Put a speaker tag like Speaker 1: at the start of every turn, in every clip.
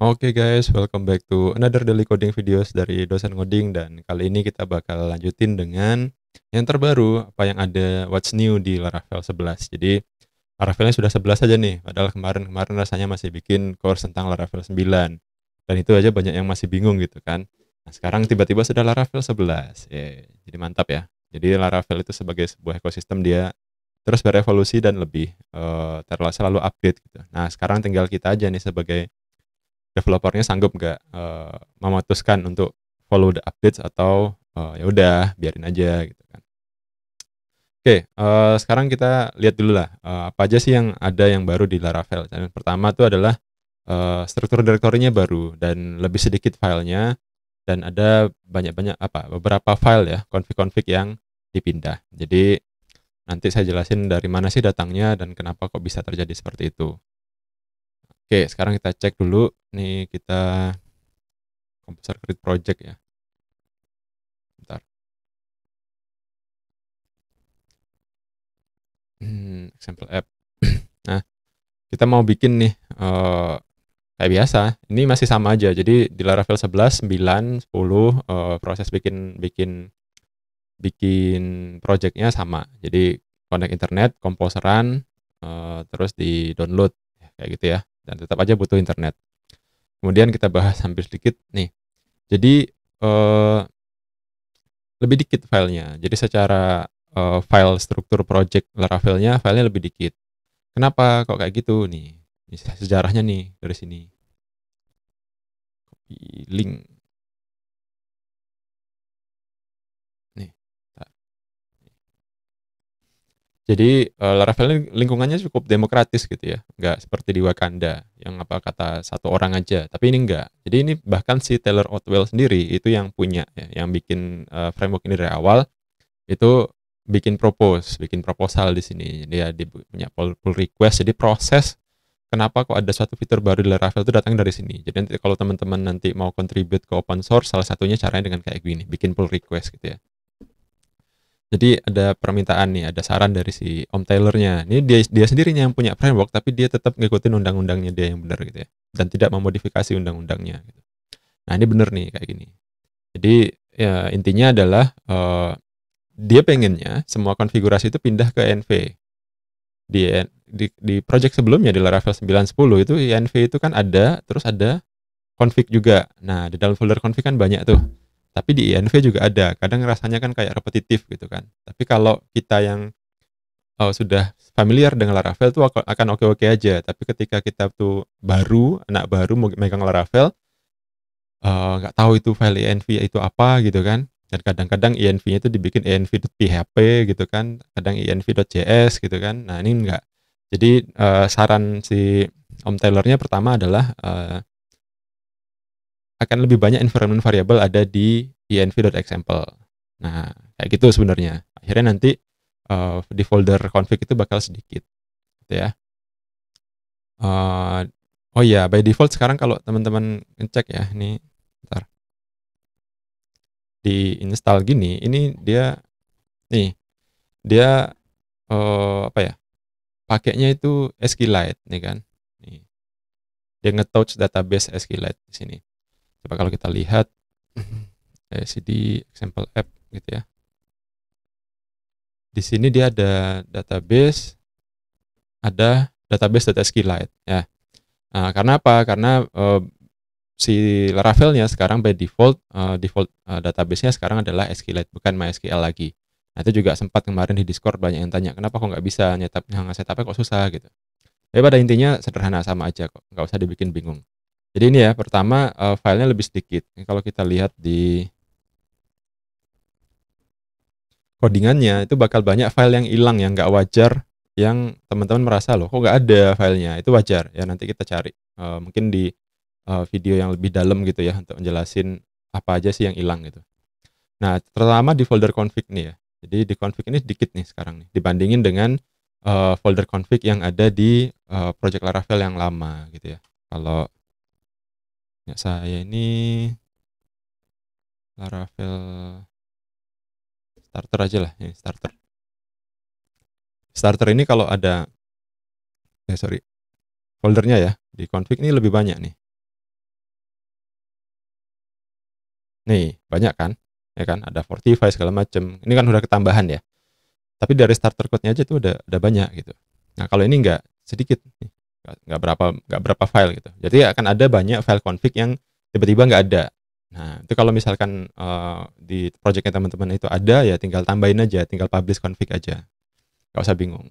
Speaker 1: Oke okay guys, welcome back to another daily coding videos dari dosen coding dan kali ini kita bakal lanjutin dengan yang terbaru, apa yang ada what's new di Laravel 11. Jadi Laravelnya sudah 11 saja nih, padahal kemarin-kemarin rasanya masih bikin course tentang Laravel 9. Dan itu aja banyak yang masih bingung gitu kan. Nah, sekarang tiba-tiba sudah Laravel 11. Yeah, jadi mantap ya. Jadi Laravel itu sebagai sebuah ekosistem dia terus berevolusi dan lebih uh, terlalu selalu update gitu. Nah, sekarang tinggal kita aja nih sebagai developernya sanggup nggak uh, memutuskan untuk follow the updates atau uh, ya udah biarin aja gitu kan. Oke, okay, uh, eh, sekarang kita lihat dulu lah uh, apa aja sih yang ada yang baru di Laravel. Dan pertama itu adalah uh, struktur direktorinya baru dan lebih sedikit filenya dan ada banyak-banyak apa beberapa file ya config-config yang dipindah. Jadi nanti saya jelasin dari mana sih datangnya dan kenapa kok bisa terjadi seperti itu. Oke, sekarang kita cek dulu.
Speaker 2: Nih kita komposer Create Project ya. Bentar. Hmm, example app. nah, kita mau bikin nih uh, kayak
Speaker 1: biasa. Ini masih sama aja. Jadi di Laravel 11, 9, 10 uh, proses bikin bikin bikin projectnya sama. Jadi connect internet, komposeran, uh, terus di download kayak gitu ya dan tetap aja butuh internet. Kemudian kita bahas hampir sedikit nih. Jadi uh, lebih dikit filenya. Jadi secara uh, file struktur project Laravelnya
Speaker 2: filenya lebih dikit. Kenapa kok kayak gitu nih? Sejarahnya nih dari sini. Copy link. Jadi uh,
Speaker 1: eh, Laravel lingkungannya cukup demokratis gitu ya, nggak seperti di Wakanda yang apa kata satu orang aja. Tapi ini enggak. Jadi ini bahkan si Taylor Otwell sendiri itu yang punya, ya, yang bikin uh, framework ini dari awal itu bikin propose, bikin proposal di sini. Dia, ya, dia punya pull request. Jadi proses kenapa kok ada suatu fitur baru di Laravel itu datang dari sini. Jadi nanti kalau teman-teman nanti mau contribute ke open source, salah satunya caranya dengan kayak gini, bikin pull request gitu ya jadi ada permintaan nih, ada saran dari si Om Taylornya. Ini dia dia sendirinya yang punya framework, tapi dia tetap ngikutin undang-undangnya dia yang benar gitu ya, dan tidak memodifikasi undang-undangnya. Gitu. Nah ini benar nih kayak gini. Jadi ya, intinya adalah uh, dia pengennya semua konfigurasi itu pindah ke NV. Di, di, di project sebelumnya di Laravel 910 itu NV itu kan ada, terus ada config juga. Nah di dalam folder config kan banyak tuh tapi di INV e juga ada. Kadang rasanya kan kayak repetitif gitu kan. Tapi kalau kita yang oh, sudah familiar dengan Laravel tuh akan oke-oke aja. Tapi ketika kita tuh baru, anak baru mau megang Laravel, eh, nggak uh, tahu itu file INV e itu apa gitu kan. Dan kadang-kadang inv e nya itu dibikin INV.php gitu kan, kadang INV.js gitu kan. Nah ini enggak. Jadi uh, saran si Om Tellernya pertama adalah uh, akan lebih banyak environment variable ada di env.example. Nah, kayak gitu sebenarnya. Akhirnya nanti uh, di folder config itu bakal sedikit, gitu ya. Uh, oh iya, by default sekarang kalau teman-teman ngecek ya, ini ntar di install gini, ini dia nih dia uh, apa ya? Pakainya itu SQLite, nih kan. Nih. Dia nge-touch database SQLite di sini coba kalau kita lihat mhm. eh, CD example app gitu ya di sini dia ada database ada database data SQLite ya nah, karena apa karena uh, si Laravelnya sekarang by default uh, default uh, eh, database sekarang adalah SQLite bukan MySQL lagi. Nah, itu juga sempat kemarin di Discord banyak yang tanya kenapa kok nggak bisa nyetap nggak setupnya kok susah gitu. Tapi pada intinya sederhana sama aja kok, nggak usah dibikin bingung. Jadi ini ya, pertama uh, filenya lebih sedikit. Ini kalau kita lihat di codingannya, itu bakal banyak file yang hilang, yang nggak wajar, yang teman-teman merasa loh, kok nggak ada filenya? Itu wajar ya, nanti kita cari. Uh, mungkin di uh, video yang lebih dalam gitu ya, untuk menjelasin apa aja sih yang hilang gitu. Nah, terutama di folder config nih ya. Jadi di config ini sedikit nih sekarang nih, dibandingin dengan uh, folder config yang ada di uh, project Laravel yang lama gitu ya. Kalau
Speaker 2: punya saya ini Laravel starter aja lah ini starter starter ini kalau ada ya sorry foldernya ya di config ini lebih banyak nih nih banyak kan ya kan ada Fortify segala macam ini kan udah ketambahan ya tapi dari starter code-nya aja tuh udah udah banyak
Speaker 1: gitu nah kalau ini enggak sedikit nih nggak berapa nggak berapa file gitu jadi akan ada banyak file config yang tiba-tiba nggak ada nah itu kalau misalkan uh, di projectnya teman-teman itu ada ya tinggal tambahin aja tinggal publish config aja nggak usah bingung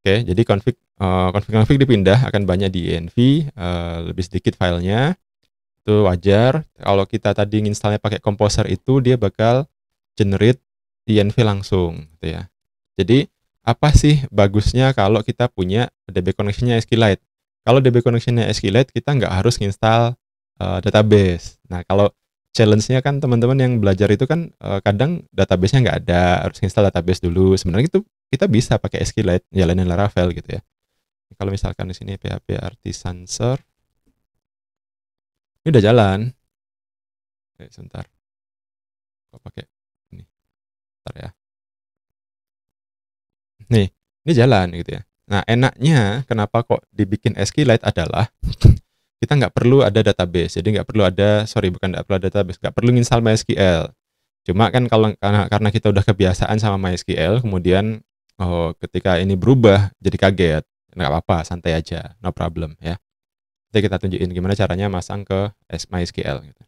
Speaker 1: oke jadi config uh, eh, config config dipindah akan banyak di env uh, eh, lebih sedikit filenya itu wajar kalau kita tadi installnya pakai composer itu dia bakal generate env langsung gitu ya jadi apa sih bagusnya kalau kita punya DB connectionnya SQLite. Kalau DB connectionnya SQLite, kita nggak harus install uh, eh, database. Nah, kalau challenge-nya kan teman-teman yang belajar itu kan uh, kadang database-nya nggak ada, harus install database dulu. Sebenarnya itu kita bisa pakai SQLite,
Speaker 2: jalanin Laravel gitu ya. Kalau misalkan di sini PHP artisan ini udah jalan. Oke, sebentar. Kok pakai ini? Bentar ya nih ini
Speaker 1: jalan gitu ya nah enaknya kenapa kok dibikin SQLite adalah kita nggak perlu ada database jadi nggak perlu ada sorry bukan nggak perlu ada database nggak perlu install MySQL cuma kan kalau karena, karena kita udah kebiasaan sama MySQL kemudian oh ketika ini berubah jadi kaget nggak apa-apa santai aja no problem ya nanti kita tunjukin gimana caranya masang ke MySQL gitu.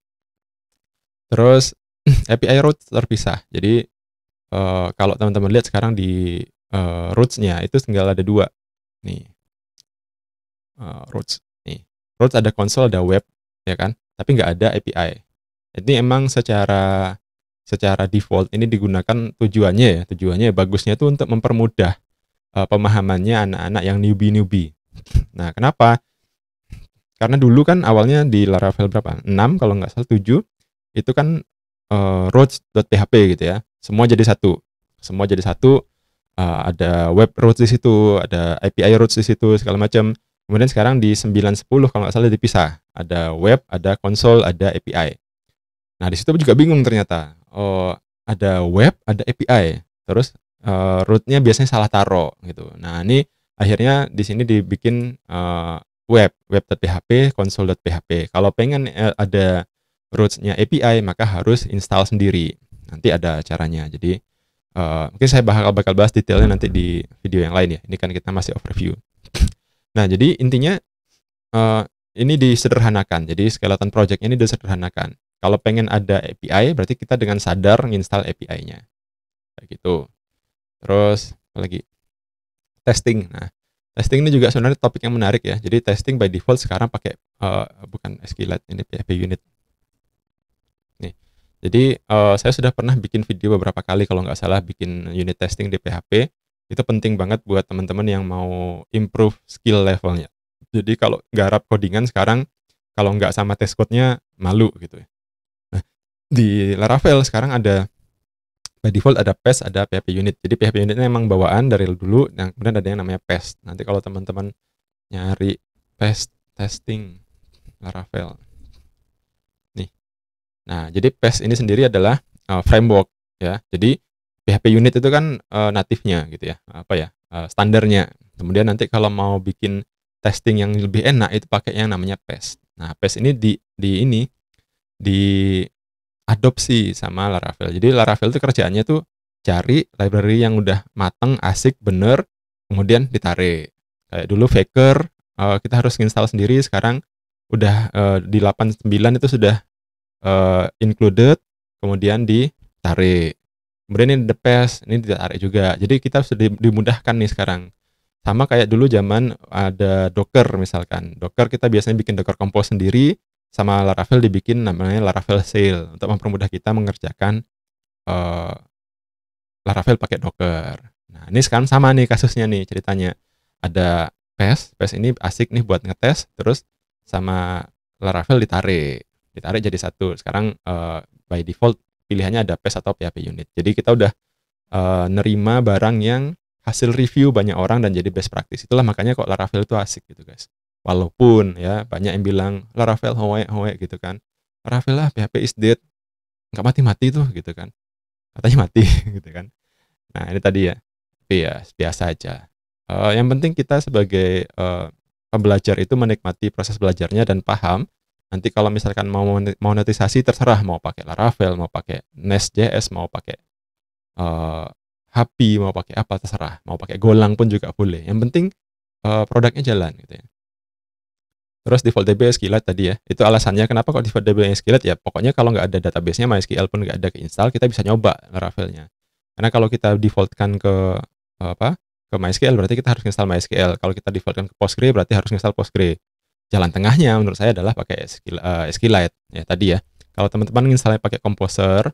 Speaker 1: terus API route terpisah jadi eh, kalau teman-teman lihat sekarang di uh, rootsnya itu
Speaker 2: tinggal ada dua nih uh, roots nih roots ada konsol ada web ya kan tapi nggak ada API ini emang secara
Speaker 1: secara default ini digunakan tujuannya ya tujuannya bagusnya itu untuk mempermudah uh, pemahamannya anak-anak yang newbie newbie nah kenapa karena dulu kan awalnya di Laravel berapa 6 kalau nggak salah 7 itu kan uh, roots.php gitu ya semua jadi satu semua jadi satu Ah, ada web routes di situ, ada API routes di situ segala macam. Kemudian sekarang di 910 kalau nggak salah dipisah, ada web, ada konsol, ada API. Nah di situ juga bingung ternyata. Oh ada web, ada API, terus uh, rootnya biasanya salah taruh gitu. Nah ini akhirnya di sini dibikin uh, web web.php console.php. Kalau pengen eh, ada rootnya API maka harus install sendiri. Nanti ada caranya. Jadi Uh, mungkin saya bakal bakal bahas detailnya nanti di video yang lain ya. Ini kan kita masih overview. nah, jadi intinya uh, ini disederhanakan. Jadi skeleton project ini disederhanakan. Kalau pengen ada API, berarti kita dengan sadar nginstal API-nya. Kayak gitu. Terus apa lagi? Testing. Nah, testing ini juga sebenarnya topik yang menarik ya. Jadi testing by default sekarang pakai uh, bukan SQLite ini PHP unit jadi uh, saya sudah pernah bikin video beberapa kali kalau nggak salah bikin unit testing di PHP. Itu penting banget buat teman-teman yang mau improve skill levelnya. Jadi kalau garap codingan sekarang kalau nggak sama test code-nya malu gitu ya. Nah, di Laravel sekarang ada by default ada Pest ada PHP unit. Jadi PHP unitnya memang bawaan dari dulu, dan kemudian ada yang namanya Pest. Nanti kalau teman-teman nyari Pest testing Laravel, Nah, jadi PES ini sendiri adalah uh, framework ya. Jadi PHP unit itu kan uh, natifnya gitu ya, apa ya uh, standarnya. Kemudian nanti kalau mau bikin testing yang lebih enak itu pakai yang namanya PES. Nah, PES ini di di ini di adopsi sama Laravel. Jadi Laravel itu kerjaannya tuh cari library yang udah mateng, asik, bener, kemudian ditarik. Kayak dulu Faker kita harus install sendiri, sekarang udah uh, di 89 itu sudah uh, included kemudian ditarik kemudian ini the past ini tarik juga jadi kita sudah dimudahkan nih sekarang sama kayak dulu zaman ada Docker misalkan. Docker kita biasanya bikin Docker Compose sendiri, sama Laravel dibikin namanya Laravel Sale untuk mempermudah kita mengerjakan uh, Laravel pakai Docker. Nah ini sekarang sama nih kasusnya nih ceritanya. Ada PES, PES ini asik nih buat ngetes, terus sama Laravel ditarik ditarik jadi satu. Sekarang uh, by default pilihannya ada PES atau PHP unit. Jadi kita udah uh, nerima barang yang hasil review banyak orang dan jadi best practice. Itulah makanya kok Laravel itu asik gitu guys. Walaupun ya banyak yang bilang Laravel hoek hoek gitu kan. Laravel lah PHP is dead. Enggak mati-mati tuh gitu kan. Katanya mati gitu kan. Nah ini tadi ya. Tapi ya biasa aja. Uh, yang penting kita sebagai uh, pembelajar itu menikmati proses belajarnya dan paham Nanti kalau misalkan mau monetisasi terserah mau pakai Laravel, mau pakai Nest.js, mau pakai uh, eh, Happy, mau pakai apa terserah, mau pakai Golang pun juga boleh. Yang penting uh, produknya jalan gitu ya. Terus default DB SQLite tadi ya. Itu alasannya kenapa kok default DB SQLite ya? Pokoknya kalau nggak ada databasenya MySQL pun nggak ada keinstal kita bisa nyoba Laravelnya Karena kalau kita defaultkan ke eh, apa? ke MySQL berarti kita harus install MySQL. Kalau kita defaultkan ke Postgre berarti harus install Postgre jalan tengahnya menurut saya adalah pakai Esquilite eh, ya tadi ya. Kalau teman-teman misalnya pakai komposer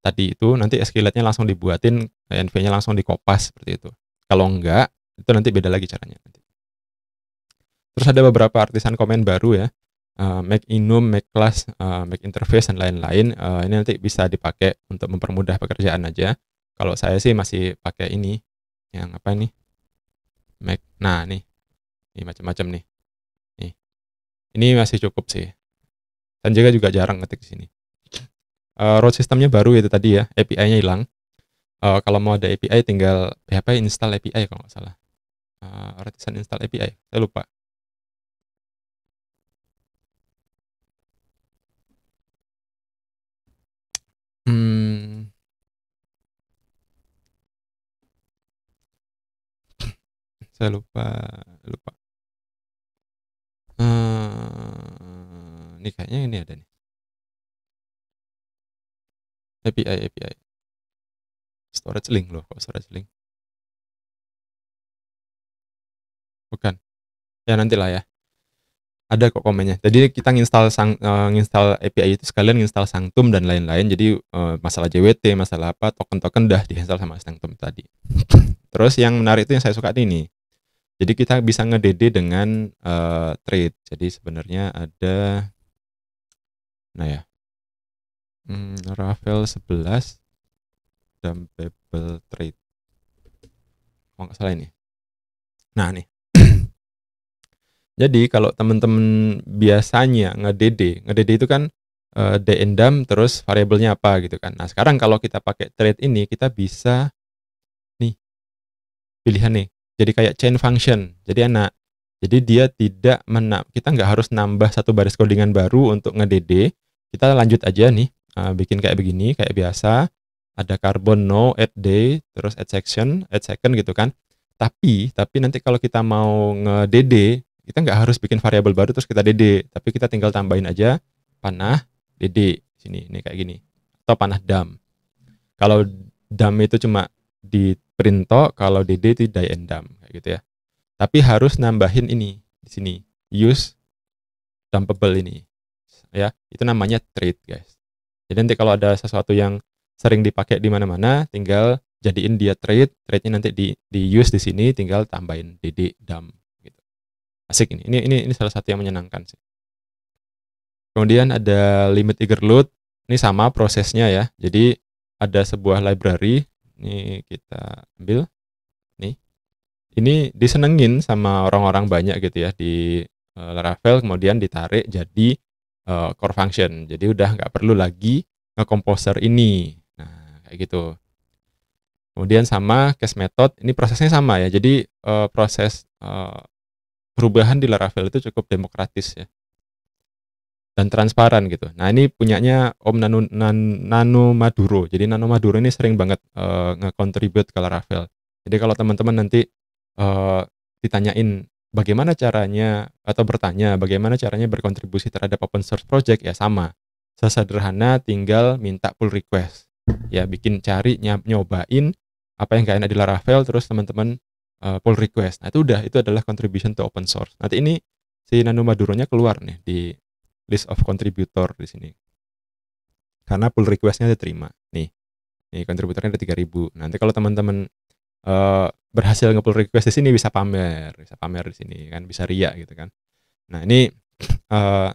Speaker 1: tadi itu nanti Esquilite-nya langsung dibuatin NV-nya langsung dikopas seperti itu. Kalau enggak itu nanti beda lagi caranya Terus ada beberapa artisan komen baru ya. Eh, make Inum, make Class, eh, make Interface, dan lain-lain. ini nanti bisa dipakai untuk mempermudah pekerjaan aja. Kalau saya sih masih pakai ini, yang apa ini, Make, nah nih, ini macam-macam nih. Ini masih cukup sih. dan juga jarang ngetik di sini. Uh, road sistemnya baru itu tadi ya, API-nya hilang. Uh, kalau mau ada API tinggal PHP install API kalau nggak salah.
Speaker 2: Uh, install API, saya lupa. Hmm. Saya lupa, lupa. ini kayaknya ini ada nih API API storage link loh kok storage link bukan ya nanti lah ya ada kok komennya jadi kita
Speaker 1: nginstal sang uh, nginstal API itu sekalian nginstal Sanctum dan lain-lain jadi uh, masalah JWT masalah apa token-token dah diinstal sama Sanctum tadi terus yang menarik itu yang saya suka ini jadi kita bisa ngedede dengan uh, trade jadi sebenarnya ada
Speaker 2: Nah ya. Hmm, Rafael 11 dan Babel Trade. Mau nggak salah ini.
Speaker 1: Nah nih. Jadi kalau teman-teman biasanya ngedede, ngedede itu kan uh, eh, endam terus variabelnya apa gitu kan. Nah sekarang kalau kita pakai trade ini kita bisa nih pilihan nih. Jadi kayak chain function. Jadi anak jadi dia tidak menak. kita nggak harus nambah satu baris codingan baru untuk ngedede, kita lanjut aja nih uh, bikin kayak begini kayak biasa ada carbon no add day terus add section add second gitu kan tapi tapi nanti kalau kita mau nge-DD kita nggak harus bikin variabel baru terus kita DD tapi kita tinggal tambahin aja panah DD sini ini kayak gini atau panah dam kalau dam itu cuma di print kalau DD itu die and dam kayak gitu ya tapi harus nambahin ini di sini use dumpable ini ya itu namanya trade guys jadi nanti kalau ada sesuatu yang sering dipakai di mana-mana tinggal jadiin dia trade trade-nya nanti di di use di sini tinggal tambahin dd dam gitu asik ini ini ini, ini salah satu yang menyenangkan sih kemudian ada limit eager load ini sama prosesnya ya jadi ada sebuah library ini kita ambil nih ini disenengin sama orang-orang banyak gitu ya di eh, Laravel kemudian ditarik jadi Eh, core function. Jadi udah nggak perlu lagi composer ini. Nah, kayak gitu. Kemudian sama case method, ini prosesnya sama ya. Jadi uh, proses uh, perubahan di Laravel itu cukup demokratis ya dan transparan gitu. Nah ini punyanya Om Nano, Nan, Nano Maduro. Jadi Nano Maduro ini sering banget uh, nge-contribute ke Laravel. Jadi kalau teman-teman nanti uh, ditanyain bagaimana caranya atau bertanya bagaimana caranya berkontribusi terhadap open source project ya sama. Sesederhana tinggal minta pull request. Ya bikin cari nyobain apa yang enak di Laravel terus teman-teman uh, pull request. Nah itu udah itu adalah contribution to open source. Nanti ini si Nando Maduronya keluar nih di list of contributor di sini. Karena pull requestnya diterima. Nih, nih kontributornya ada 3000. Nanti kalau teman-teman Eh, berhasil ngepull request di sini bisa pamer, bisa pamer di sini kan, bisa ria gitu kan. Nah, ini uh,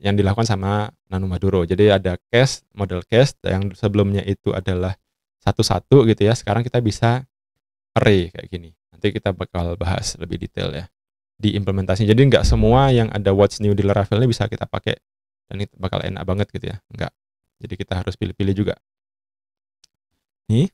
Speaker 1: yang dilakukan sama Nano Maduro. Jadi ada cash, model cash yang sebelumnya itu adalah satu-satu gitu ya. Sekarang kita bisa array kayak gini. Nanti kita bakal bahas lebih detail ya di implementasi. Jadi nggak semua yang ada Watch new di Laravel ini bisa kita pakai dan ini bakal enak banget gitu ya. Nggak. Jadi kita harus pilih-pilih juga. Nih,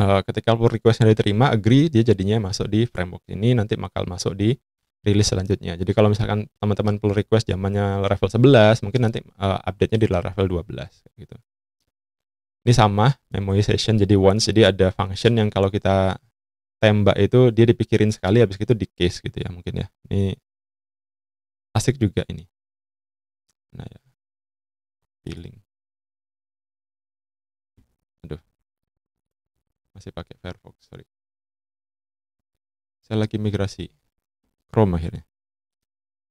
Speaker 1: Eh, ketika pull requestnya diterima agree dia jadinya masuk di framework ini nanti bakal masuk di rilis selanjutnya jadi kalau misalkan teman-teman pull request zamannya level 11 mungkin nanti uh, update-nya di level 12 gitu ini sama memory session jadi once jadi ada function yang kalau kita tembak itu dia dipikirin sekali
Speaker 2: habis itu di case gitu ya mungkin ya ini asik juga ini nah ya feeling masih pakai Firefox sorry saya lagi migrasi Chrome akhirnya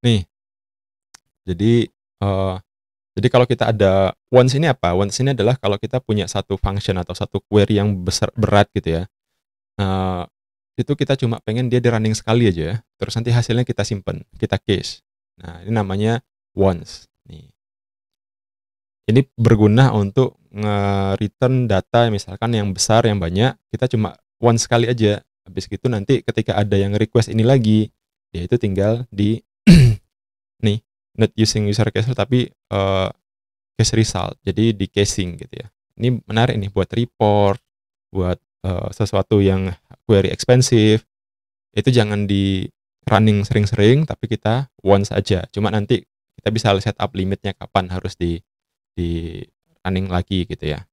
Speaker 2: nih jadi
Speaker 1: uh, jadi kalau kita ada once ini apa once ini adalah kalau kita punya satu function atau satu query yang besar berat gitu ya uh, itu kita cuma pengen dia di running sekali aja ya terus nanti hasilnya kita simpen kita case nah ini namanya once ini berguna untuk nge-return data misalkan yang besar, yang banyak, kita cuma one sekali aja. Habis itu nanti ketika ada yang request ini lagi, ya itu tinggal di nih, not using user cache, tapi uh, case result. Jadi di casing gitu ya. Ini menarik nih buat report, buat uh, sesuatu yang query expensive Itu jangan di running sering-sering tapi kita once aja. Cuma nanti kita bisa up limitnya kapan harus di di running lagi gitu ya.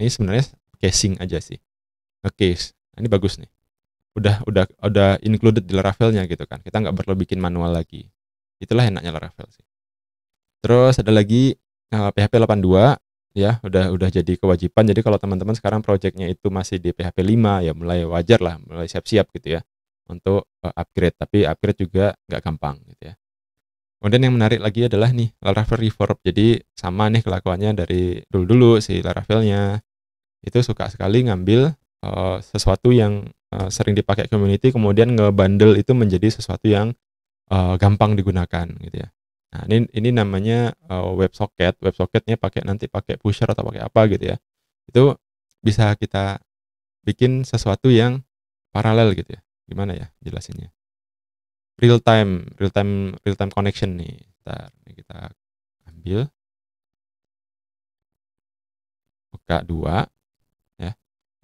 Speaker 1: Ini sebenarnya casing aja sih. Oke, case. Nah, ini bagus nih. Udah udah udah included di Laravelnya gitu kan. Kita nggak perlu bikin manual lagi. Itulah enaknya Laravel sih. Terus ada lagi uh, PHP 82 ya udah udah jadi kewajiban. Jadi kalau teman-teman sekarang projectnya itu masih di PHP 5 ya mulai wajar lah, mulai siap-siap gitu ya untuk eh, upgrade. Tapi upgrade juga nggak gampang gitu ya. Kemudian yang menarik lagi adalah nih Laravel Reverb. Jadi sama nih kelakuannya dari dulu-dulu si Laravelnya itu suka sekali ngambil uh, sesuatu yang uh, sering dipakai community kemudian ngebundle itu menjadi sesuatu yang uh, gampang digunakan gitu ya. Nah, ini ini namanya uh, WebSocket. WebSocketnya pakai nanti pakai pusher atau pakai apa gitu ya. Itu bisa kita bikin sesuatu yang paralel gitu ya. Gimana ya jelasinnya?
Speaker 2: real time real time real time connection nih Bentar, ini kita ambil buka dua
Speaker 1: ya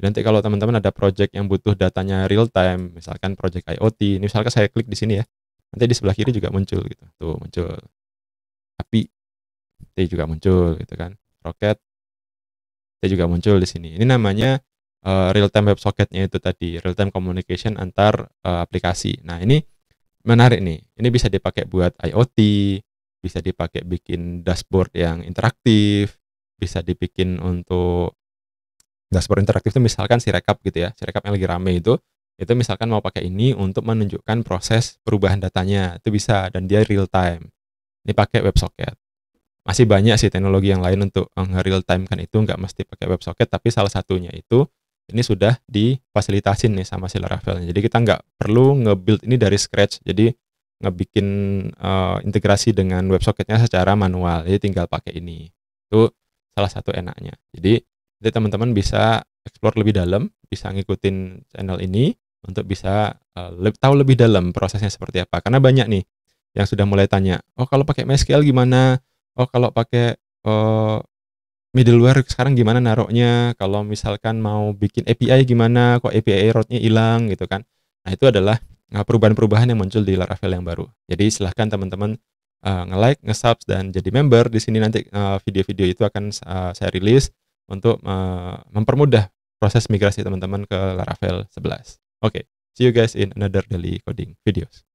Speaker 1: nanti kalau teman-teman ada project yang butuh datanya real time misalkan project IoT ini misalkan saya klik di sini ya nanti di sebelah kiri juga muncul gitu tuh muncul api T juga muncul gitu kan roket T juga muncul di sini ini namanya uh, real time web socketnya itu tadi real time communication antar uh, aplikasi. Nah ini menarik nih. Ini bisa dipakai buat IoT, bisa dipakai bikin dashboard yang interaktif, bisa dibikin untuk dashboard interaktif itu misalkan si rekap gitu ya, si rekap yang lagi rame itu, itu misalkan mau pakai ini untuk menunjukkan proses perubahan datanya, itu bisa dan dia real time. Ini pakai WebSocket. Masih banyak sih teknologi yang lain untuk eh, real time kan itu nggak mesti pakai WebSocket, tapi salah satunya itu ini sudah difasilitasi nih sama si Laravel. Jadi kita nggak perlu nge-build ini dari scratch. Jadi ngebikin uh, integrasi dengan WebSocketnya secara manual. Jadi tinggal pakai ini. Itu salah satu enaknya. Jadi jadi teman-teman bisa explore lebih dalam, bisa ngikutin channel ini untuk bisa uh, eh, le tahu lebih dalam prosesnya seperti apa. Karena banyak nih yang sudah mulai tanya, oh kalau pakai MySQL gimana? Oh kalau pakai uh, middleware sekarang gimana naroknya kalau misalkan mau bikin API gimana kok API route-nya hilang gitu kan nah itu adalah eh, perubahan-perubahan yang muncul di Laravel yang baru jadi silahkan teman-teman uh, nge-like, nge-subs dan jadi member di sini nanti eh, video-video uh, itu akan uh, saya rilis untuk uh, mempermudah
Speaker 2: proses migrasi teman-teman ke Laravel 11. Oke, okay, see you guys in another daily coding videos.